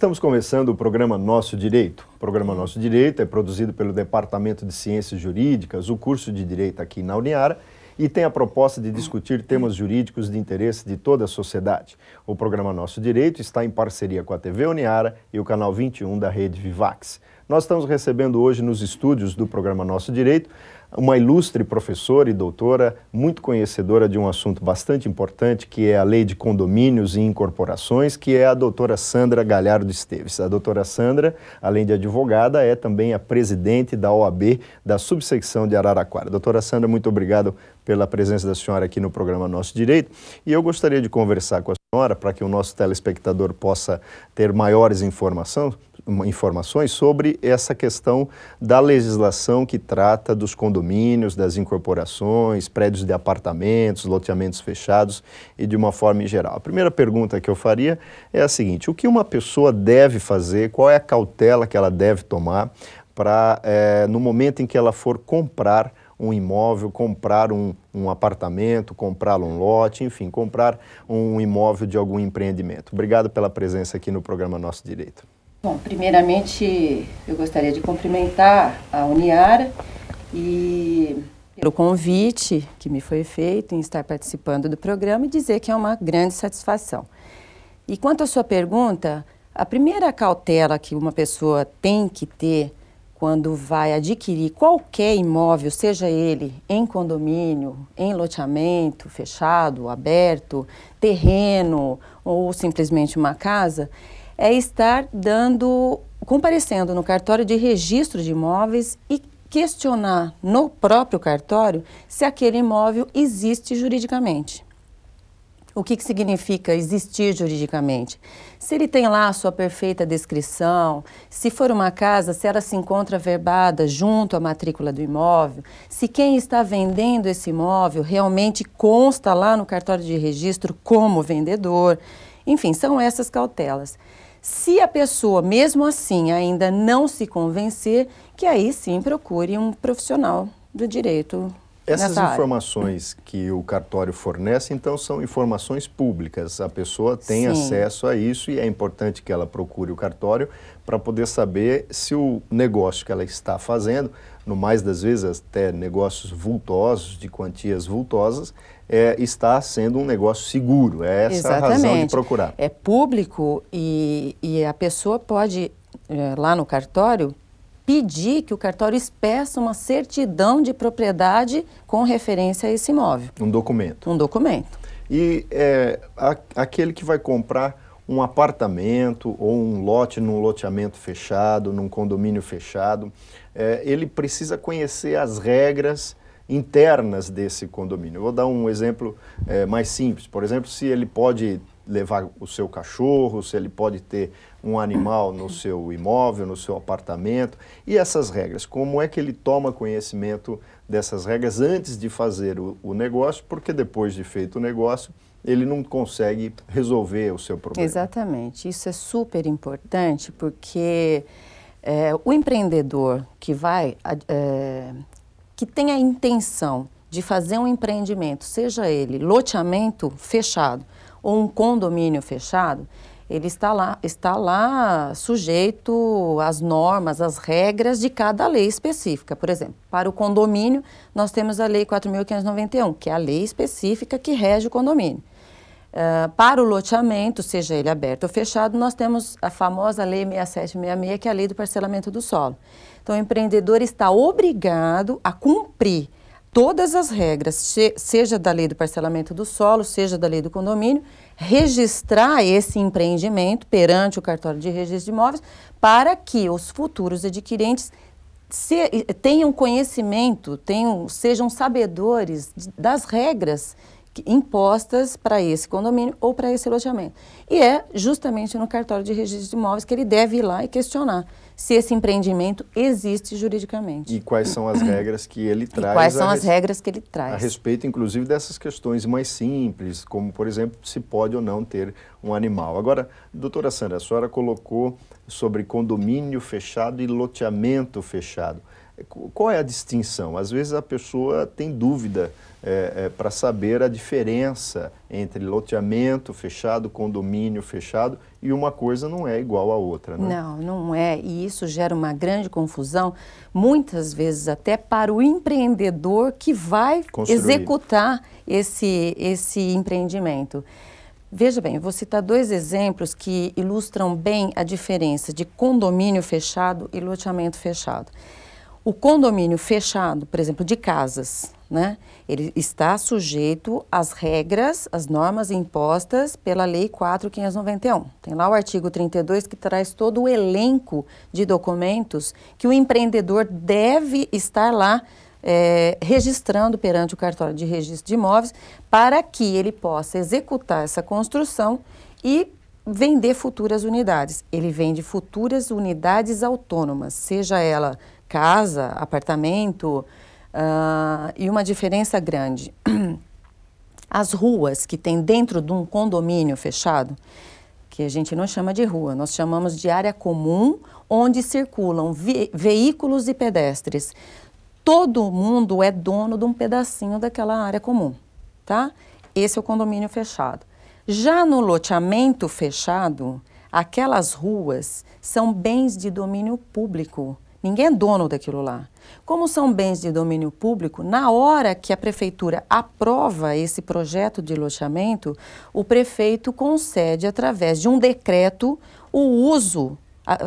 Estamos começando o programa Nosso Direito. O programa Nosso Direito é produzido pelo Departamento de Ciências Jurídicas, o curso de Direito aqui na Uniara, e tem a proposta de discutir temas jurídicos de interesse de toda a sociedade. O programa Nosso Direito está em parceria com a TV Uniara e o canal 21 da rede Vivax. Nós estamos recebendo hoje nos estúdios do programa Nosso Direito uma ilustre professora e doutora, muito conhecedora de um assunto bastante importante, que é a lei de condomínios e incorporações, que é a doutora Sandra Galhardo Esteves. A doutora Sandra, além de advogada, é também a presidente da OAB da subsecção de Araraquara. Doutora Sandra, muito obrigado pela presença da senhora aqui no programa Nosso Direito e eu gostaria de conversar com a senhora para que o nosso telespectador possa ter maiores informações sobre essa questão da legislação que trata dos condomínios, das incorporações, prédios de apartamentos, loteamentos fechados e de uma forma em geral. A primeira pergunta que eu faria é a seguinte: o que uma pessoa deve fazer, qual é a cautela que ela deve tomar para, é, no momento em que ela for comprar, um imóvel, comprar um, um apartamento, comprar um lote, enfim, comprar um imóvel de algum empreendimento. Obrigado pela presença aqui no programa Nosso Direito. Bom, primeiramente eu gostaria de cumprimentar a Uniara e pelo convite que me foi feito em estar participando do programa e dizer que é uma grande satisfação. E quanto à sua pergunta, a primeira cautela que uma pessoa tem que ter quando vai adquirir qualquer imóvel, seja ele em condomínio, em loteamento, fechado, aberto, terreno ou simplesmente uma casa, é estar dando, comparecendo no cartório de registro de imóveis e questionar no próprio cartório se aquele imóvel existe juridicamente o que, que significa existir juridicamente. Se ele tem lá a sua perfeita descrição, se for uma casa, se ela se encontra verbada junto à matrícula do imóvel, se quem está vendendo esse imóvel realmente consta lá no cartório de registro como vendedor. Enfim, são essas cautelas. Se a pessoa, mesmo assim, ainda não se convencer, que aí sim procure um profissional do direito essas informações área. que o cartório fornece, então, são informações públicas. A pessoa tem Sim. acesso a isso e é importante que ela procure o cartório para poder saber se o negócio que ela está fazendo, no mais das vezes até negócios vultosos, de quantias vultosas, é, está sendo um negócio seguro. É essa Exatamente. a razão de procurar. É público e, e a pessoa pode, eh, lá no cartório, pedir que o cartório expeça uma certidão de propriedade com referência a esse imóvel. Um documento. Um documento. E é, a, aquele que vai comprar um apartamento ou um lote num loteamento fechado, num condomínio fechado, é, ele precisa conhecer as regras internas desse condomínio. Eu vou dar um exemplo é, mais simples. Por exemplo, se ele pode levar o seu cachorro, se ele pode ter um animal no seu imóvel, no seu apartamento. E essas regras, como é que ele toma conhecimento dessas regras antes de fazer o, o negócio, porque depois de feito o negócio, ele não consegue resolver o seu problema. Exatamente. Isso é super importante porque é, o empreendedor que vai, é, que tem a intenção de fazer um empreendimento, seja ele loteamento fechado, ou um condomínio fechado, ele está lá, está lá sujeito às normas, às regras de cada lei específica. Por exemplo, para o condomínio, nós temos a Lei 4.591, que é a lei específica que rege o condomínio. Uh, para o loteamento, seja ele aberto ou fechado, nós temos a famosa Lei 6766, que é a Lei do Parcelamento do Solo. Então, o empreendedor está obrigado a cumprir todas as regras, seja da lei do parcelamento do solo, seja da lei do condomínio, registrar esse empreendimento perante o cartório de registro de imóveis para que os futuros adquirentes se, tenham conhecimento, tenham, sejam sabedores das regras impostas para esse condomínio ou para esse alojamento. E é justamente no cartório de registro de imóveis que ele deve ir lá e questionar se esse empreendimento existe juridicamente. E quais são as regras que ele traz? quais são as regras que ele traz? A respeito, inclusive, dessas questões mais simples, como, por exemplo, se pode ou não ter um animal. Agora, doutora Sandra, a senhora colocou sobre condomínio fechado e loteamento fechado. Qual é a distinção? Às vezes a pessoa tem dúvida é, é, para saber a diferença entre loteamento fechado, condomínio fechado e uma coisa não é igual à outra. Né? Não, não é. E isso gera uma grande confusão, muitas vezes até para o empreendedor que vai Construir. executar esse, esse empreendimento. Veja bem, vou citar dois exemplos que ilustram bem a diferença de condomínio fechado e loteamento fechado. O condomínio fechado, por exemplo, de casas, né? Ele está sujeito às regras, às normas impostas pela Lei 4.591. Tem lá o artigo 32 que traz todo o elenco de documentos que o empreendedor deve estar lá é, registrando perante o cartório de registro de imóveis para que ele possa executar essa construção e vender futuras unidades. Ele vende futuras unidades autônomas, seja ela casa, apartamento, uh, e uma diferença grande. As ruas que tem dentro de um condomínio fechado, que a gente não chama de rua, nós chamamos de área comum, onde circulam veículos e pedestres. Todo mundo é dono de um pedacinho daquela área comum, tá? Esse é o condomínio fechado. Já no loteamento fechado, aquelas ruas são bens de domínio público Ninguém é dono daquilo lá. Como são bens de domínio público, na hora que a prefeitura aprova esse projeto de loteamento, o prefeito concede, através de um decreto, o uso,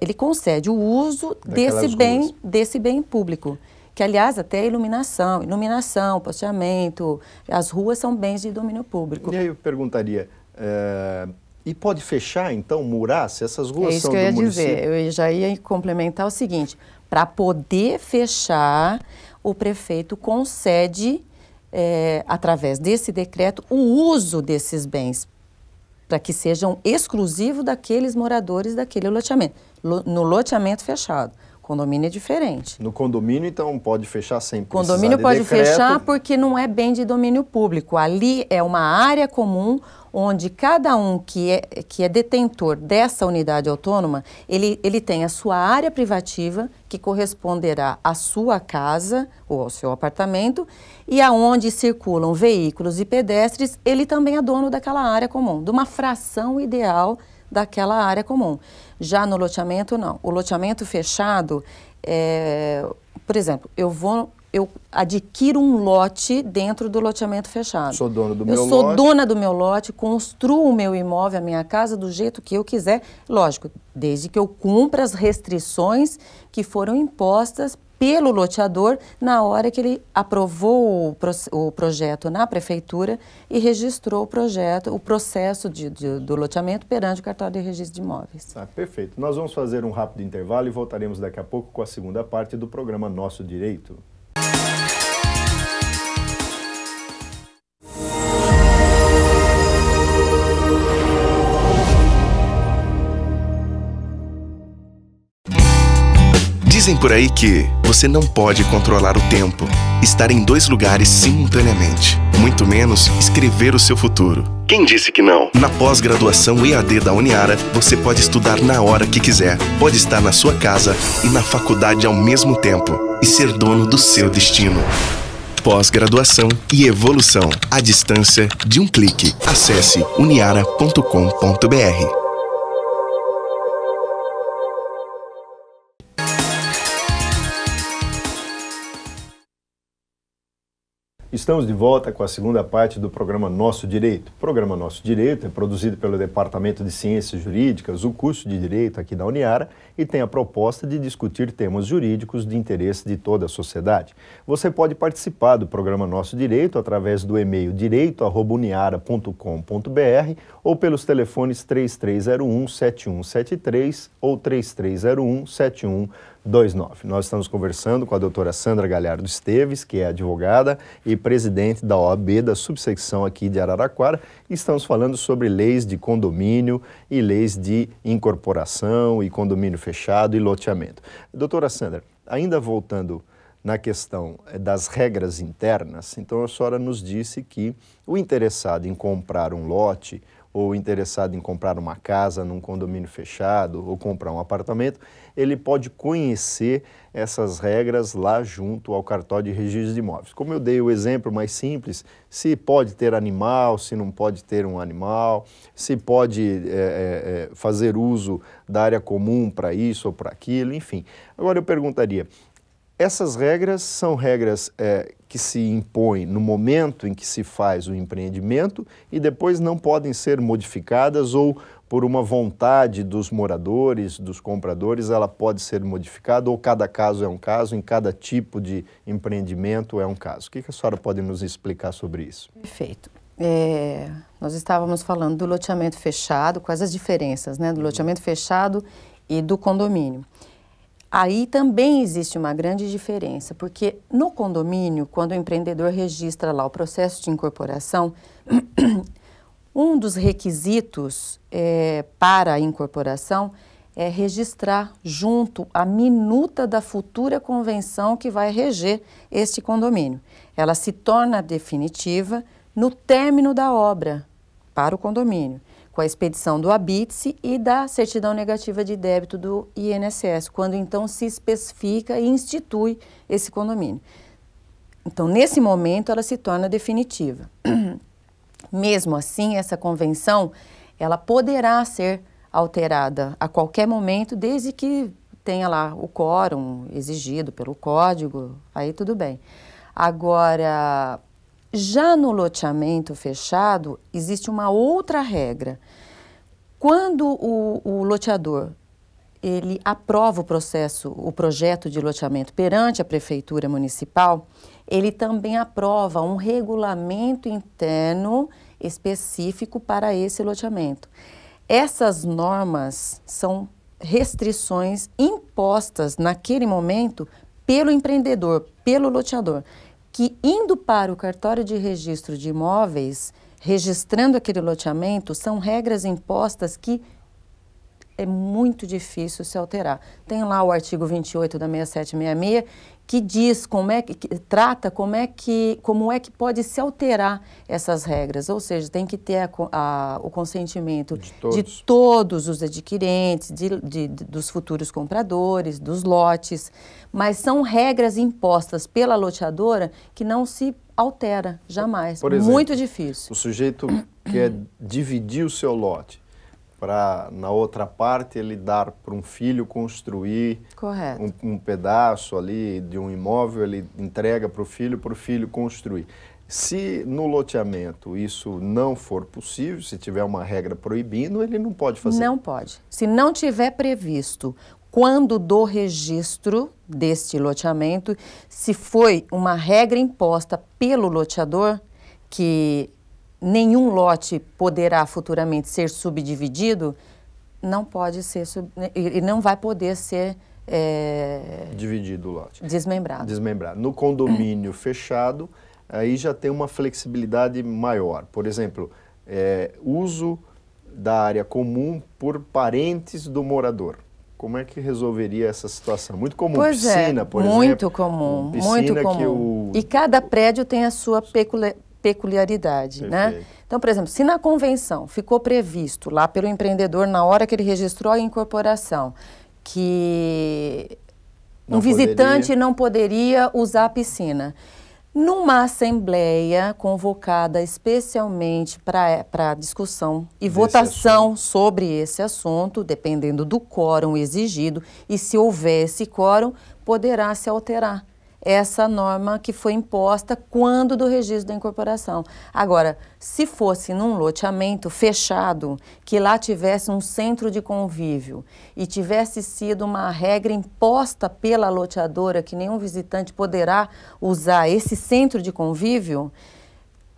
ele concede o uso desse bem, desse bem público. Que, aliás, até a iluminação, iluminação, posteamento, as ruas são bens de domínio público. E aí eu perguntaria, é... E pode fechar, então, murar, se essas ruas é isso que eu ia dizer. Eu já ia complementar o seguinte: para poder fechar, o prefeito concede, é, através desse decreto, o uso desses bens para que sejam exclusivos daqueles moradores daquele loteamento. No loteamento fechado. Condomínio é diferente. No condomínio, então, pode fechar sem Condomínio de pode decreto. fechar porque não é bem de domínio público. Ali é uma área comum onde cada um que é, que é detentor dessa unidade autônoma, ele, ele tem a sua área privativa, que corresponderá à sua casa ou ao seu apartamento, e aonde circulam veículos e pedestres, ele também é dono daquela área comum, de uma fração ideal daquela área comum. Já no loteamento, não. O loteamento fechado, é, por exemplo, eu vou eu adquiro um lote dentro do loteamento fechado. Sou dono do eu meu lote. Eu sou dona do meu lote, construo o meu imóvel, a minha casa, do jeito que eu quiser. Lógico, desde que eu cumpra as restrições que foram impostas pelo loteador na hora que ele aprovou o, pro, o projeto na prefeitura e registrou o projeto, o processo de, de, do loteamento perante o cartório de registro de imóveis. Ah, perfeito. Nós vamos fazer um rápido intervalo e voltaremos daqui a pouco com a segunda parte do programa Nosso Direito. Dizem por aí que você não pode controlar o tempo, estar em dois lugares simultaneamente, muito menos escrever o seu futuro. Quem disse que não? Na pós-graduação EAD da Uniara, você pode estudar na hora que quiser, pode estar na sua casa e na faculdade ao mesmo tempo e ser dono do seu destino. Pós-graduação e evolução à distância de um clique. Acesse uniara.com.br. Estamos de volta com a segunda parte do programa Nosso Direito. O programa Nosso Direito é produzido pelo Departamento de Ciências Jurídicas, o curso de Direito aqui da Uniara, e tem a proposta de discutir temas jurídicos de interesse de toda a sociedade. Você pode participar do programa Nosso Direito através do e-mail direito@uniara.com.br ou pelos telefones 3301 7173 ou 3301 7173. 29. Nós estamos conversando com a doutora Sandra Galhardo Esteves, que é advogada e presidente da OAB da subsecção aqui de Araraquara, estamos falando sobre leis de condomínio e leis de incorporação e condomínio fechado e loteamento. Doutora Sandra, ainda voltando na questão eh, das regras internas, então a senhora nos disse que o interessado em comprar um lote ou interessado em comprar uma casa num condomínio fechado ou comprar um apartamento, ele pode conhecer essas regras lá junto ao cartório de registro de imóveis. Como eu dei o exemplo mais simples, se pode ter animal, se não pode ter um animal, se pode é, é, fazer uso da área comum para isso ou para aquilo, enfim. Agora eu perguntaria, essas regras são regras é, que se impõem no momento em que se faz o empreendimento e depois não podem ser modificadas ou por uma vontade dos moradores, dos compradores, ela pode ser modificada ou cada caso é um caso, em cada tipo de empreendimento é um caso. O que, a senhora pode nos explicar sobre isso? Perfeito. É, nós estávamos falando do loteamento fechado, quais as diferenças né, do uhum. loteamento fechado e do condomínio. Aí também existe uma grande diferença, porque no condomínio, quando o empreendedor registra lá o processo de incorporação, um dos requisitos é, para a incorporação é registrar junto a minuta da futura convenção que vai reger este condomínio. Ela se torna definitiva no término da obra para o condomínio com a expedição do ABITSE e da certidão negativa de débito do INSS, quando então se especifica e institui esse condomínio. Então, nesse momento, ela se torna definitiva. Mesmo assim, essa convenção, ela poderá ser alterada a qualquer momento, desde que tenha lá o quórum exigido pelo código, aí tudo bem. Agora, já no loteamento fechado, existe uma outra regra. Quando o, o loteador ele aprova o processo, o projeto de loteamento perante a prefeitura municipal, ele também aprova um regulamento interno específico para esse loteamento. Essas normas são restrições impostas naquele momento pelo empreendedor, pelo loteador que indo para o cartório de registro de imóveis, registrando aquele loteamento, são regras impostas que é muito difícil se alterar. Tem lá o artigo 28 da 6766 que diz como é que, que, trata como é que como é que pode se alterar essas regras, ou seja, tem que ter a, a, o consentimento de todos. de todos, os adquirentes, de, de, dos futuros compradores, dos lotes, mas são regras impostas pela loteadora que não se altera jamais. Por exemplo, Muito difícil. O sujeito quer dividir o seu lote para na outra parte ele dar para um filho construir um, um, pedaço ali de um imóvel, ele entrega para o filho, para o filho construir. Se no loteamento isso não for possível, se tiver uma regra proibindo, ele não pode fazer. Não pode. Se não tiver previsto quando do registro deste loteamento, se foi uma regra imposta pelo loteador que nenhum lote poderá futuramente ser subdividido, não pode ser e não vai poder ser é... dividido o lote. Desmembrado. Desmembrado. No condomínio fechado, aí já tem uma flexibilidade maior. Por exemplo, é, uso da área comum por parentes do morador. Como é que resolveria essa situação? Muito comum, pois é, piscina, é, por muito exemplo. Comum, piscina muito comum. Que o... E cada prédio tem a sua peculi peculiaridade, né? Perfeito. né? Então, por exemplo, se na convenção ficou previsto lá pelo empreendedor, na hora que ele registrou a incorporação, que não um poderia. visitante não poderia usar a piscina. Numa assembleia convocada especialmente para é, discussão e Desse votação assunto. sobre esse assunto, dependendo do quórum exigido, e se houvesse quórum, poderá se alterar essa norma que foi imposta quando do registro da incorporação. Agora, se fosse num loteamento fechado, que lá tivesse um centro de convívio e tivesse sido uma regra imposta pela loteadora que nenhum visitante poderá usar esse centro de convívio,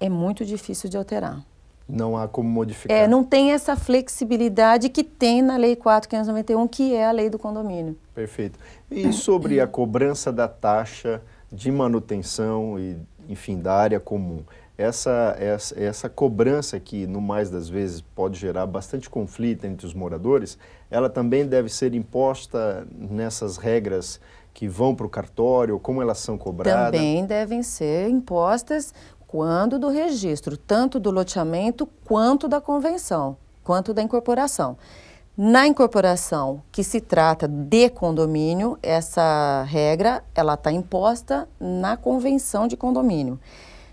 é muito difícil de alterar. Não há como modificar. É, não tem essa flexibilidade que tem na Lei 4.591, que é a lei do condomínio. Perfeito. E sobre a cobrança da taxa de manutenção e, enfim, da área comum? Essa, essa, essa cobrança que, no mais das vezes, pode gerar bastante conflito entre os moradores, ela também deve ser imposta nessas regras que vão para o cartório, como elas são cobradas? Também devem ser impostas quando do registro, tanto do loteamento quanto da convenção, quanto da incorporação. Na incorporação, que se trata de condomínio, essa regra ela está imposta na convenção de condomínio.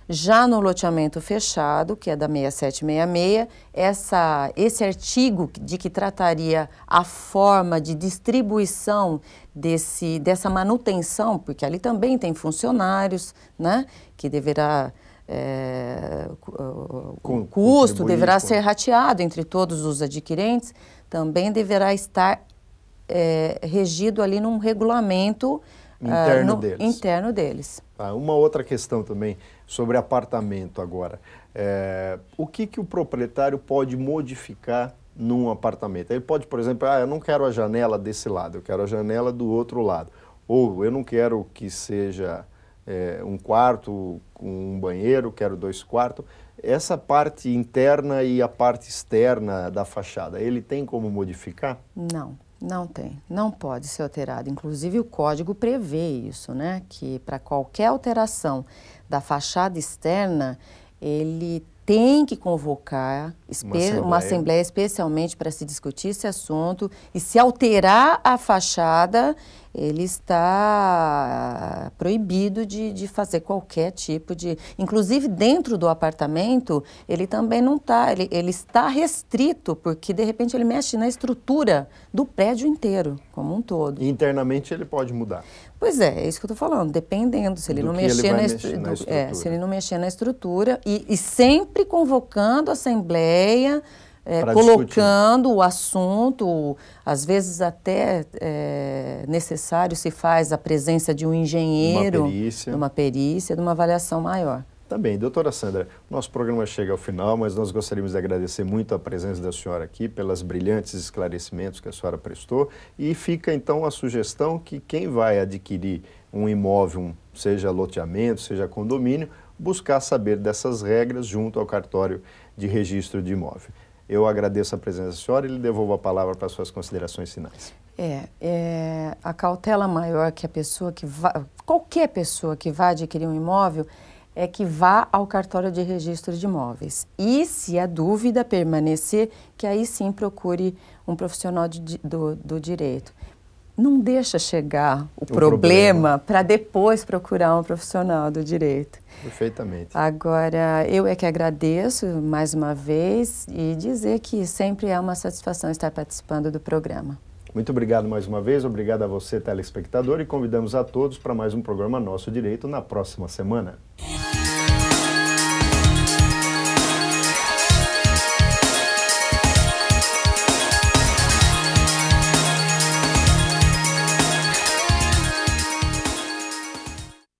Já no loteamento fechado, que é da 6766, essa, esse artigo de que trataria a forma de distribuição desse, dessa manutenção, porque ali também tem funcionários, né, que deverá é, ah, o Com, custo deverá ser rateado entre todos os adquirentes, também deverá estar é, regido ali num regulamento ah, interno, no, deles. interno deles. Tá, uma outra questão também sobre apartamento agora. É, o que, que o proprietário pode modificar num apartamento? Ele pode, por exemplo, ah, eu não quero a janela desse lado, eu quero a janela do outro lado. Ou eu não quero que seja é, um quarto com um banheiro, quero dois quartos. Essa parte interna e a parte externa da fachada, ele tem como modificar? Não, não tem. Não pode ser alterado. Inclusive, o código prevê isso, né? Que para qualquer alteração da fachada externa, ele tem que convocar uma assembleia. uma assembleia especialmente para se discutir esse assunto e se alterar a fachada, ele está proibido de, de fazer qualquer tipo de. Inclusive, dentro do apartamento, ele também não está. Ele, ele está restrito, porque de repente ele mexe na estrutura do prédio inteiro, como um todo. E internamente ele pode mudar. Pois é, é isso que eu estou falando, dependendo, se ele do não mexer, ele na, mexer na, estrutura. É, se ele não mexer na estrutura, e, e sempre convocando a Assembleia é, colocando discutir. o assunto, às vezes até é, necessário se faz a presença de um engenheiro, uma perícia. uma perícia, de uma avaliação maior. Tá bem, doutora Sandra, nosso programa chega ao final, mas nós gostaríamos de agradecer muito a presença da senhora aqui, pelas brilhantes esclarecimentos que a senhora prestou, e fica então a sugestão que quem vai adquirir um imóvel, seja loteamento, seja condomínio, buscar saber dessas regras junto ao cartório de registro de imóvel. Eu agradeço a presença da senhora e lhe devolvo a palavra para suas considerações finais. É, é, a cautela maior que a pessoa que vá, qualquer pessoa que vá adquirir um imóvel é que vá ao cartório de registro de imóveis. E se a dúvida permanecer, que aí sim procure um profissional de, do, do direito não deixa chegar o, o problema para depois procurar um profissional do direito. Perfeitamente. Agora, eu é que agradeço mais uma vez e dizer que sempre é uma satisfação estar participando do programa. Muito obrigado mais uma vez, obrigado a você, telespectador, e convidamos a todos para mais um programa Nosso Direito na próxima semana.